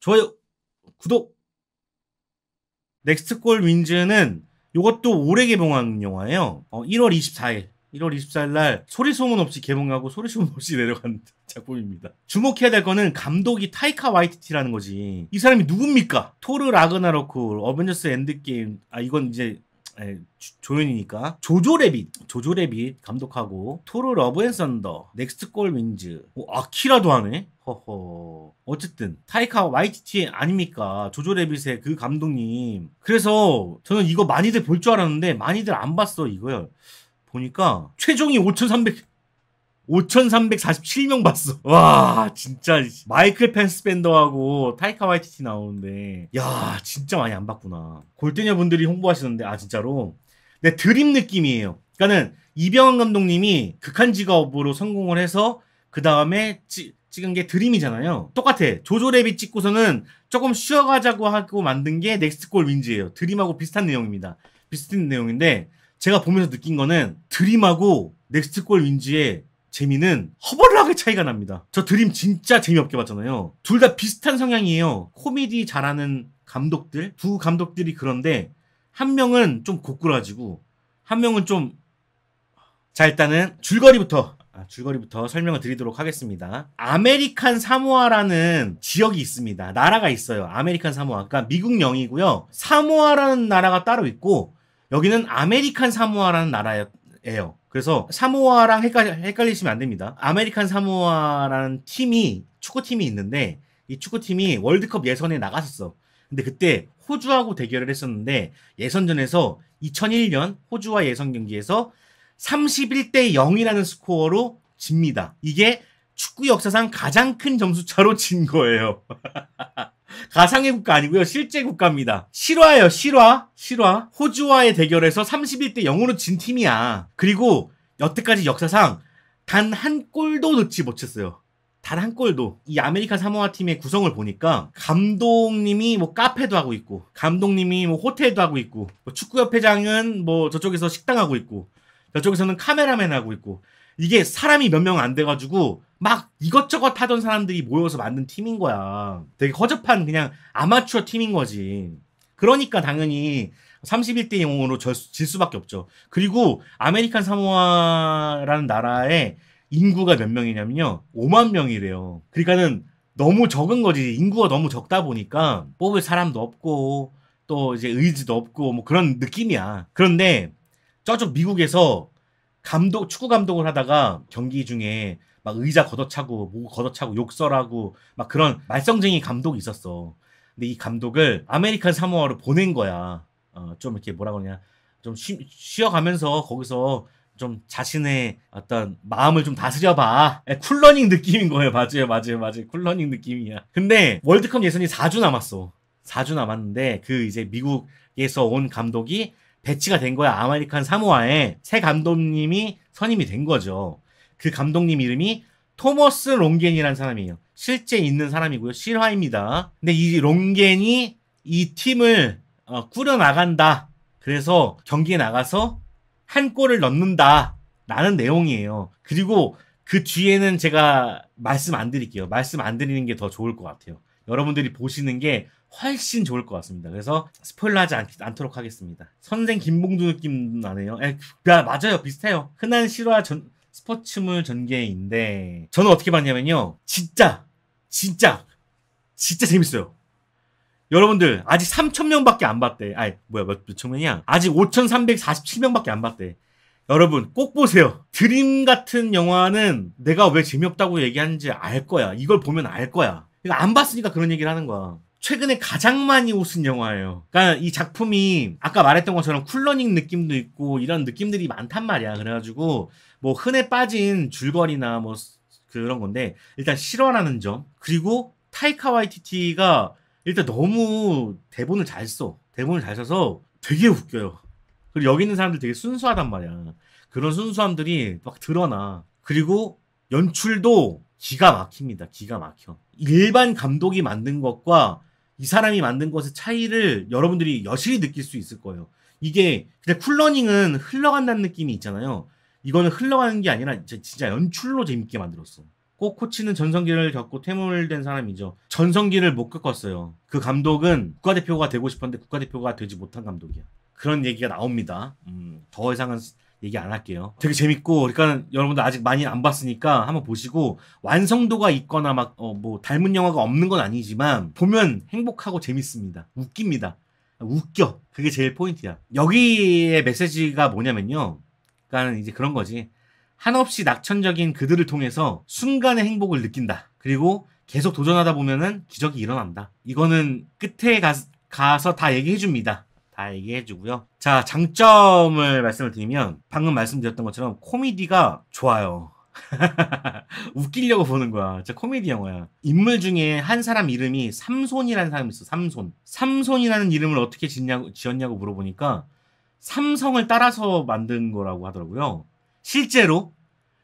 좋아요, 구독. 넥스트 골 윈즈는 이것도 올해 개봉한 영화예요. 어, 1월 24일. 1월 24일 날 소리 소문 없이 개봉하고 소리 소문 없이 내려간 작품입니다. 주목해야 될 거는 감독이 타이카 와이티티라는 거지. 이 사람이 누굽니까? 토르 라그나로크, 어벤져스 엔드게임. 아 이건 이제 조연이니까 조조래빗 조조래빗 감독하고 토르 러브 앤 썬더 넥스트 골 윈즈 오, 아키라도 하네 허허 어쨌든 타이카 와이 t 티 아닙니까 조조래빗의 그 감독님 그래서 저는 이거 많이들 볼 줄 알았는데 많이들 안 봤어 이거요 보니까 최종이 5,300 5,347명 봤어. 와, 진짜 마이클 펜스밴더하고 타이카 와이티티 나오는데 야, 진짜 많이 안 봤구나. 골대녀 분들이 홍보하시는데 아 진짜로. 내 드림 느낌이에요. 그니까는 이병헌 감독님이 극한 직업으로 성공을 해서 그 다음에 찍은 게 드림이잖아요. 똑같아. 조조랩이 찍고서는 조금 쉬어가자고 하고 만든 게 넥스트 골 윈즈예요. 드림하고 비슷한 내용입니다. 비슷한 내용인데 제가 보면서 느낀 거는 드림하고 넥스트 골 윈즈의 재미는 허벌나게 차이가 납니다. 저 드림 진짜 재미없게 봤잖아요. 둘 다 비슷한 성향이에요. 코미디 잘하는 감독들, 두 감독들이 그런데 한 명은 좀 고꾸라지고 한 명은 좀자 일단은 줄거리부터 아, 줄거리부터 설명을 드리도록 하겠습니다. 아메리칸 사모아라는 지역이 있습니다. 나라가 있어요. 아메리칸 사모아. 그러니까 미국 영이고요. 사모아라는 나라가 따로 있고 여기는 아메리칸 사모아라는 나라예요. 그래서 사모아랑 헷갈리, 시면안 됩니다. 아메리칸 사모아라는 팀이 축구팀이 있는데 이 축구팀이 월드컵 예선에 나갔었어. 근데 그때 호주하고 대결을 했었는데 예선전에서 2001년 호주와 예선 경기에서 31대 0이라는 스코어로 집니다. 이게 축구 역사상 가장 큰 점수차로 진 거예요. 가상의 국가 아니고요. 실제 국가입니다. 실화예요. 실화. 실화. 호주와의 대결에서 31대 0으로 진 팀이야. 그리고 여태까지 역사상 단 한 골도 넣지 못했어요. 단 한 골도. 이 아메리카 사모아 팀의 구성을 보니까 감독님이 뭐 카페도 하고 있고, 감독님이 뭐 호텔도 하고 있고, 뭐 축구협회장은 뭐 저쪽에서 식당하고 있고, 저쪽에서는 카메라맨 하고 있고, 이게 사람이 몇 명 안 돼가지고 막 이것저것 하던 사람들이 모여서 만든 팀인 거야. 되게 허접한 그냥 아마추어 팀인 거지. 그러니까 당연히 31대 0으로 질 수밖에 없죠. 그리고 아메리칸 사모아라는 나라의 인구가 몇 명이냐면요. 5만 명이래요. 그러니까는 너무 적은 거지. 인구가 너무 적다 보니까 뽑을 뭐 사람도 없고 또 이제 의지도 없고 뭐 그런 느낌이야. 그런데 저쪽 미국에서 감독 축구 감독을 하다가 경기 중에 막 의자 걷어차고 목 걷어차고 욕설하고 막 그런 말썽쟁이 감독이 있었어. 근데 이 감독을 아메리칸 사모아로 보낸 거야. 어, 좀 이렇게 뭐라 그러냐 좀 쉬, 쉬어가면서 거기서 좀 자신의 어떤 마음을 좀 다스려봐. 예, 쿨러닝 느낌인 거예요. 맞아요, 맞아요, 맞아요. 쿨러닝 느낌이야. 근데 월드컵 예선이 4주 남았어. 4주 남았는데 그 이제 미국에서 온 감독이 배치가 된 거야. 아메리칸 사모아에 새 감독님이 선임이 된 거죠. 그 감독님 이름이 토머스 롱겐이라는 사람이에요. 실제 있는 사람이고요. 실화입니다. 근데 이 롱겐이 이 팀을 어, 꾸려나간다. 그래서 경기에 나가서 한 골을 넣는다. 라는 내용이에요. 그리고 그 뒤에는 제가 말씀 안 드릴게요. 말씀 안 드리는 게 더 좋을 것 같아요. 여러분들이 보시는 게 훨씬 좋을 것 같습니다. 그래서 스포일러하지 않, 도록 하겠습니다. 선생 김봉두 느낌 나네요. 에, 그, 아, 맞아요. 비슷해요. 흔한 실화 전, 스포츠물 전개인데 저는 어떻게 봤냐면요. 진짜 진짜 진짜 재밌어요. 여러분들 아직 3천명밖에안 봤대. 아니 뭐야 몇, 몇천 명이야? 아직 5,347명밖에 안 봤대. 여러분 꼭 보세요. 드림 같은 영화는 내가 왜 재미없다고 얘기하는지 알 거야. 이걸 보면 알 거야. 그러니까 안 봤으니까 그런 얘기를 하는 거야. 최근에 가장 많이 웃은 영화예요. 그러니까 이 작품이 아까 말했던 것처럼 쿨러닝 느낌도 있고 이런 느낌들이 많단 말이야. 그래가지고 뭐 흔해 빠진 줄거리나 뭐 그런 건데 일단 실화라는 점 그리고 타이카 와이티티가 일단 너무 대본을 잘 써. 대본을 잘 써서 되게 웃겨요. 그리고 여기 있는 사람들 되게 순수하단 말이야. 그런 순수함들이 막 드러나. 그리고 연출도 기가 막힙니다. 기가 막혀. 일반 감독이 만든 것과 이 사람이 만든 것의 차이를 여러분들이 여실히 느낄 수 있을 거예요. 이게 근데 쿨러닝은 흘러간다는 느낌이 있잖아요. 이거는 흘러가는 게 아니라 진짜 연출로 재밌게 만들었어. 꼭 코치는 전성기를 겪고 퇴물된 사람이죠. 전성기를 못 겪었어요. 그 감독은 국가대표가 되고 싶었는데 국가대표가 되지 못한 감독이야. 그런 얘기가 나옵니다. 음, 더 이상은 얘기 안 할게요. 되게 재밌고 그러니까 여러분들 아직 많이 안 봤으니까 한번 보시고 완성도가 있거나 막뭐 어, 닮은 영화가 없는 건 아니지만 보면 행복하고 재밌습니다. 웃깁니다. 웃겨. 그게 제일 포인트야. 여기에 메시지가 뭐냐면요. 그러니까 이제 그런 거지. 한없이 낙천적인 그들을 통해서 순간의 행복을 느낀다. 그리고 계속 도전하다 보면은 기적이 일어난다. 이거는 끝에 가, 가서 다 얘기해 줍니다. 다 얘기해 주고요. 자, 장점을 말씀을 드리면 방금 말씀드렸던 것처럼 코미디가 좋아요. 웃기려고 보는 거야. 진짜 코미디 영화야. 인물 중에 한 사람 이름이 삼손이라는 사람이 있어. 삼손. 삼손이라는 이름을 어떻게 지냐고, 지었냐고 물어보니까 삼성을 따라서 만든 거라고 하더라고요. 실제로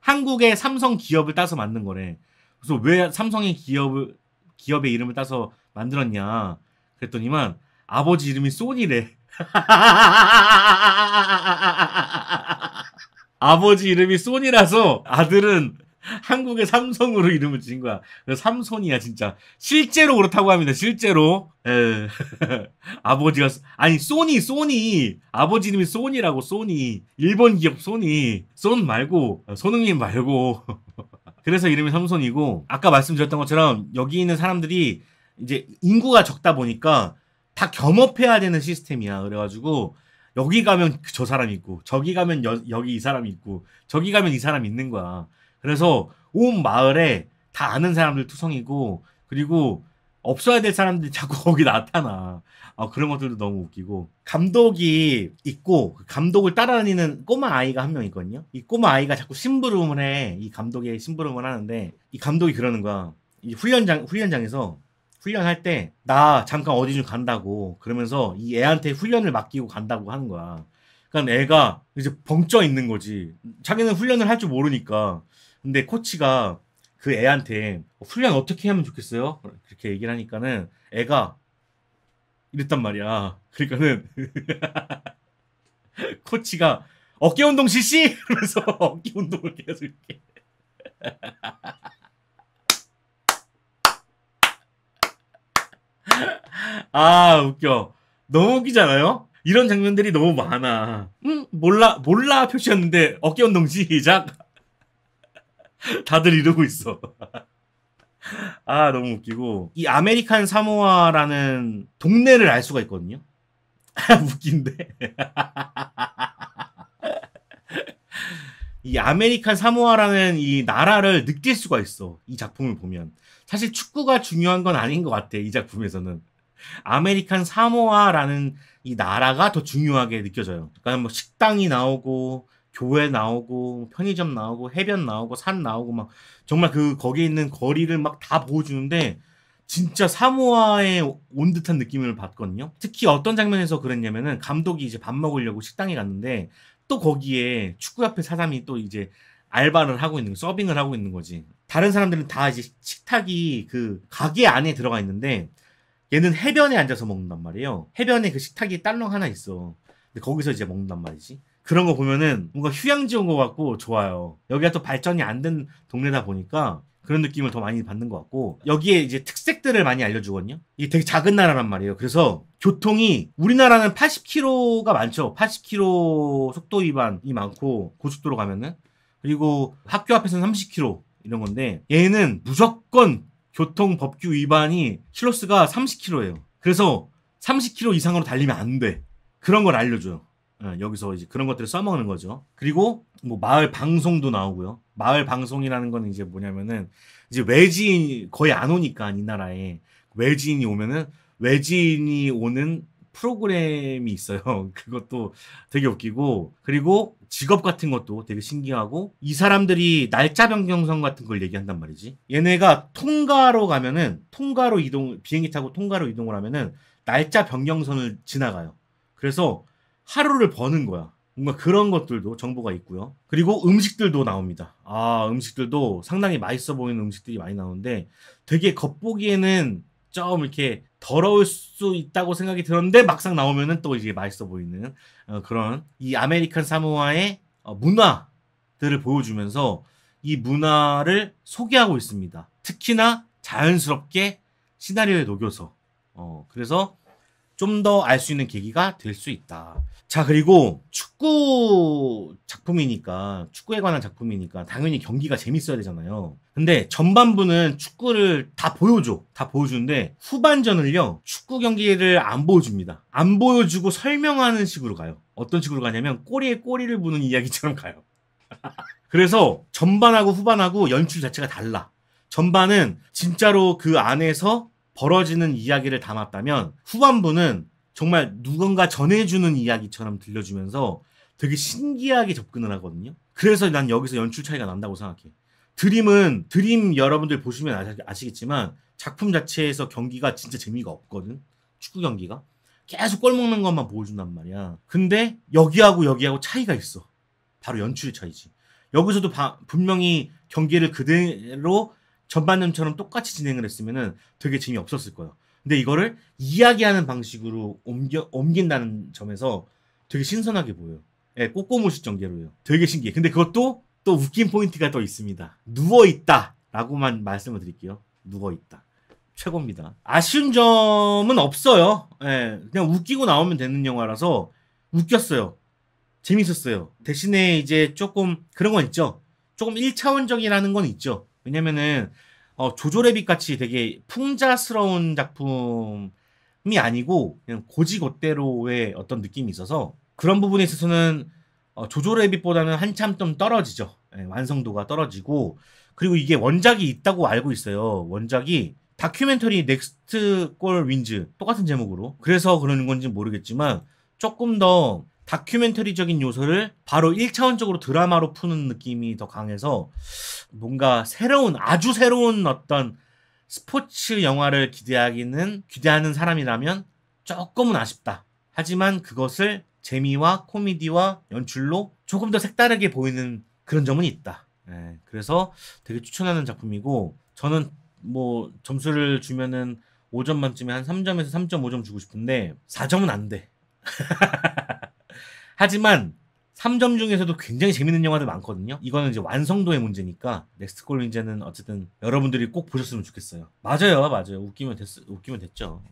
한국의 삼성 기업을 따서 만든 거래. 그래서 왜 삼성의 기업을 기업의 이름을 따서 만들었냐 그랬더니만 아버지 이름이 소니래. 아버지 이름이 소이라서 아들은 한국의 삼성으로 이름을 지은 거야. 삼손이야 진짜. 실제로 그렇다고 합니다. 실제로 에... 예. 아버지가 아니 소니 소니 아버지 이름이 소니라고 소니 일본 기업 소니 손 말고 손흥민 말고 그래서 이름이 삼손이고 아까 말씀드렸던 것처럼 여기 있는 사람들이 이제 인구가 적다 보니까 다 겸업해야 되는 시스템이야. 그래가지고 여기 가면 저 사람 있고 저기 가면 여, 여기 이 사람 있고 저기 가면 이 사람 있는 거야. 그래서 온 마을에 다 아는 사람들 투성이고 그리고 없어야 될 사람들이 자꾸 거기 나타나. 아, 그런 것들도 너무 웃기고. 감독이 있고, 그 감독을 따라다니는 꼬마 아이가 한 명 있거든요. 이 꼬마 아이가 자꾸 심부름을 해. 이 감독의 심부름을 하는데, 이 감독이 그러는 거야. 이 훈련장, 훈련장에서 훈련할 때 나 잠깐 어디 좀 간다고 그러면서 이 애한테 훈련을 맡기고 간다고 하는 거야. 그러니까 애가 이제 벙쪄 있는 거지. 자기는 훈련을 할 줄 모르니까. 근데 코치가 그 애한테 어, 훈련 어떻게 하면 좋겠어요? 그렇게 얘기를 하니까는 애가 이랬단 말이야. 그러니까는 코치가 어깨 운동 실시! 그러면서 어깨 운동을 계속 이렇게 아 웃겨. 너무 웃기잖아요. 이런 장면들이 너무 많아. 음 몰라 몰라 표시였는데 어깨 운동 시작. 다들 이러고 있어. 아 너무 웃기고 이 아메리칸 사모아라는 동네를 알 수가 있거든요. 웃긴데. 이 아메리칸 사모아라는 이 나라를 느낄 수가 있어. 이 작품을 보면. 사실 축구가 중요한 건 아닌 것 같아 이 작품에서는 아메리칸 사모아라는 이 나라가 더 중요하게 느껴져요. 그러니까 뭐 식당이 나오고 교회 나오고 편의점 나오고 해변 나오고 산 나오고 막 정말 그 거기에 있는 거리를 막 다 보여주는데 진짜 사모아에 온 듯한 느낌을 받거든요. 특히 어떤 장면에서 그랬냐면은 감독이 이제 밥 먹으려고 식당에 갔는데 또 거기에 축구협회 사람이 또 이제 알바를 하고 있는 서빙을 하고 있는 거지. 다른 사람들은 다 이제 식탁이 그 가게 안에 들어가 있는데 얘는 해변에 앉아서 먹는단 말이에요. 해변에 그 식탁이 딸랑 하나 있어. 근데 거기서 이제 먹는단 말이지. 그런 거 보면은 뭔가 휴양지 온 것 같고 좋아요. 여기가 또 발전이 안 된 동네다 보니까 그런 느낌을 더 많이 받는 것 같고 여기에 이제 특색들을 많이 알려주거든요. 이게 되게 작은 나라란 말이에요. 그래서 교통이 우리나라는 80km가 많죠. 80km 속도 위반이 많고 고속도로 가면은 그리고 학교 앞에서는 30km 이런 건데 얘는 무조건 교통법규 위반이 킬로스가 30km예요. 그래서 30km 이상으로 달리면 안 돼. 그런 걸 알려줘요. 예, 여기서 이제 그런 것들을 써먹는 거죠. 그리고 뭐 마을 방송도 나오고요. 마을 방송이라는 건 이제 뭐냐면은 이제 외지인 거의 안 오니까 이 나라에 외지인이 오면은 외지인이 오는 프로그램이 있어요. 그것도 되게 웃기고 그리고 직업 같은 것도 되게 신기하고 이 사람들이 날짜 변경선 같은 걸 얘기한단 말이지. 얘네가 통가로 가면은 통가로 이동 비행기 타고 통가로 이동을 하면은 날짜 변경선을 지나가요. 그래서 하루를 버는 거야. 뭔가 그런 것들도 정보가 있고요. 그리고 음식들도 나옵니다. 아, 음식들도 상당히 맛있어 보이는 음식들이 많이 나오는데 되게 겉보기에는 좀 이렇게 더러울 수 있다고 생각이 들었는데 막상 나오면은 또 이제 맛있어 보이는 어, 그런 이 아메리칸 사무아의 어, 문화들을 보여주면서 이 문화를 소개하고 있습니다. 특히나 자연스럽게 시나리오에 녹여서 어, 그래서 좀더알수 있는 계기가 될 수 있다. 자, 그리고 축구 작품이니까, 축구에 관한 작품이니까, 당연히 경기가 재밌어야 되잖아요. 근데 전반부는 축구를 다 보여줘. 다 보여주는데, 후반전을요, 축구 경기를 안 보여줍니다. 안 보여주고 설명하는 식으로 가요. 어떤 식으로 가냐면, 꼬리에 꼬리를 부는 이야기처럼 가요. 그래서 전반하고 후반하고 연출 자체가 달라. 전반은 진짜로 그 안에서 벌어지는 이야기를 담았다면 후반부는 정말 누군가 전해주는 이야기처럼 들려주면서 되게 신기하게 접근을 하거든요. 그래서 난 여기서 연출 차이가 난다고 생각해. 드림은 드림 여러분들 보시면 아시겠지만 작품 자체에서 경기가 진짜 재미가 없거든. 축구 경기가 계속 골 먹는 것만 보여준단 말이야. 근데 여기하고 여기하고 차이가 있어. 바로 연출 차이지. 여기서도 바, 분명히 경기를 그대로 전반전처럼 똑같이 진행을 했으면은 되게 재미없었을 거예요. 근데 이거를 이야기하는 방식으로 옮겨, 옮긴다는 점에서 되게 신선하게 보여요. 예, 꼬꼬무식 전개로요. 되게 신기해. 근데 그것도 또 웃긴 포인트가 또 있습니다. 누워있다. 라고만 말씀을 드릴게요. 누워있다. 최고입니다. 아쉬운 점은 없어요. 예, 그냥 웃기고 나오면 되는 영화라서 웃겼어요. 재밌었어요. 대신에 이제 조금 그런 건 있죠. 조금 1차원적이라는 건 있죠. 왜냐면은 어, 조조래빗 같이 되게 풍자스러운 작품이 아니고 그냥 고지고대로의 어떤 느낌이 있어서 그런 부분에 있어서는 어, 조조래빗보다는 한참 좀 떨어지죠. 예, 완성도가 떨어지고 그리고 이게 원작이 있다고 알고 있어요. 원작이 다큐멘터리 넥스트 골 윈즈 똑같은 제목으로 그래서 그러는 건지 모르겠지만 조금 더 다큐멘터리적인 요소를 바로 1차원적으로 드라마로 푸는 느낌이 더 강해서 뭔가 새로운 아주 새로운 어떤 스포츠 영화를 기대하기는 기대하는 사람이라면 조금은 아쉽다. 하지만 그것을 재미와 코미디와 연출로 조금 더 색다르게 보이는 그런 점은 있다. 네, 그래서 되게 추천하는 작품이고 저는 뭐 점수를 주면은 5점 만점에 한 3점에서 3.5점 주고 싶은데 4점은 안 돼. 하지만 3점 중에서도 굉장히 재밌는 영화들 많거든요. 이거는 이제 완성도의 문제니까 넥스트 콜 이제는 어쨌든 여러분들이 꼭 보셨으면 좋겠어요. 맞아요, 맞아요. 웃기면 됐, 웃기면 됐죠.